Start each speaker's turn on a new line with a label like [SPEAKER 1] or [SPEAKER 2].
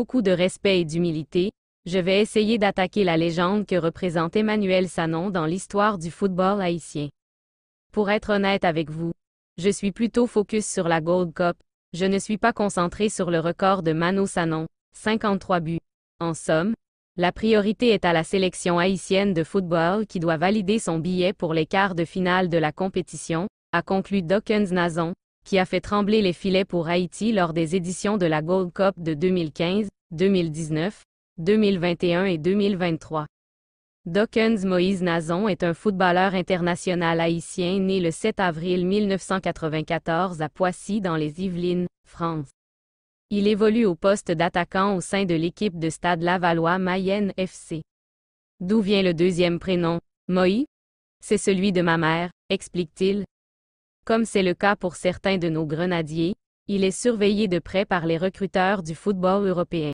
[SPEAKER 1] beaucoup de respect et d'humilité, je vais essayer d'attaquer la légende que représente Emmanuel Sanon dans l'histoire du football haïtien. Pour être honnête avec vous, je suis plutôt focus sur la Gold Cup, je ne suis pas concentré sur le record de Mano Sanon, 53 buts. En somme, la priorité est à la sélection haïtienne de football qui doit valider son billet pour les quarts de finale de la compétition, a conclu Dawkins nason qui a fait trembler les filets pour Haïti lors des éditions de la Gold Cup de 2015, 2019, 2021 et 2023. Dawkins Moïse Nazon est un footballeur international haïtien né le 7 avril 1994 à Poissy dans les Yvelines, France. Il évolue au poste d'attaquant au sein de l'équipe de Stade Lavallois Mayenne FC. D'où vient le deuxième prénom, Moï? C'est celui de ma mère, explique-t-il, comme c'est le cas pour certains de nos grenadiers, il est surveillé de près par les recruteurs du football européen.